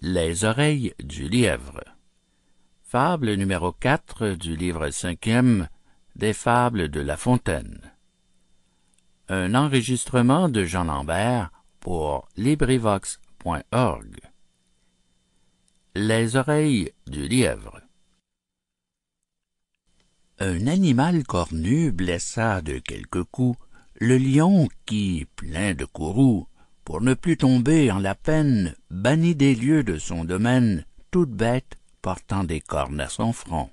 Les oreilles du lièvre. Fable numéro 4 du livre cinquième des Fables de La Fontaine. Un enregistrement de Jean Lambert pour LibriVox.org. Les oreilles du lièvre. Un animal cornu blessa de quelques coups le lion qui, plein de courroux, pour ne plus tomber en la peine, bannit des lieux de son domaine toute bête portant des cornes à son front.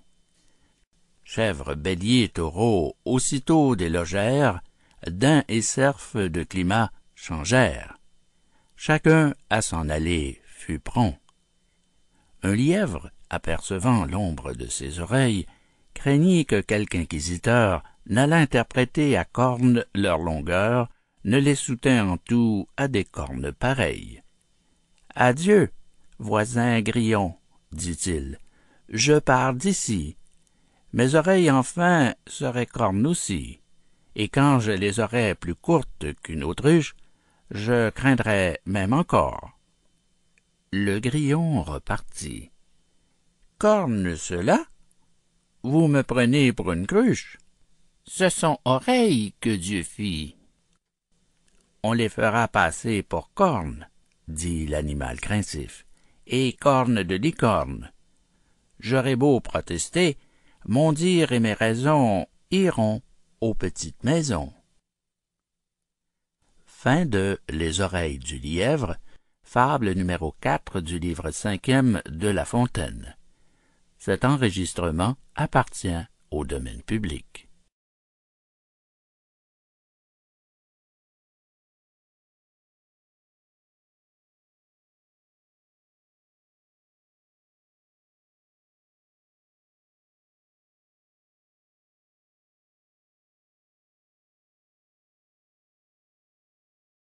Chèvres, béliers, taureaux, aussitôt délogèrent, daims et cerfs de climat changèrent. Chacun à s'en aller fut prompt. Un lièvre, apercevant l'ombre de ses oreilles, craignit que quelque inquisiteur n'allât interpréter à cornes leur longueur ne les soutint en tout à des cornes pareilles. Adieu, voisin grillon, dit-il, je pars d'ici. Mes oreilles enfin seraient cornes aussi, et quand je les aurais plus courtes qu'une autruche, je craindrais même encore. Le grillon repartit. Cornes cela? Vous me prenez pour une cruche. Ce sont oreilles que Dieu fit on les fera passer pour cornes, dit l'animal craintif, et cornes de licorne. J'aurais beau protester, mon dire et mes raisons iront aux petites maisons. Fin de Les oreilles du lièvre, fable numéro 4 du livre cinquième de La Fontaine. Cet enregistrement appartient au domaine public.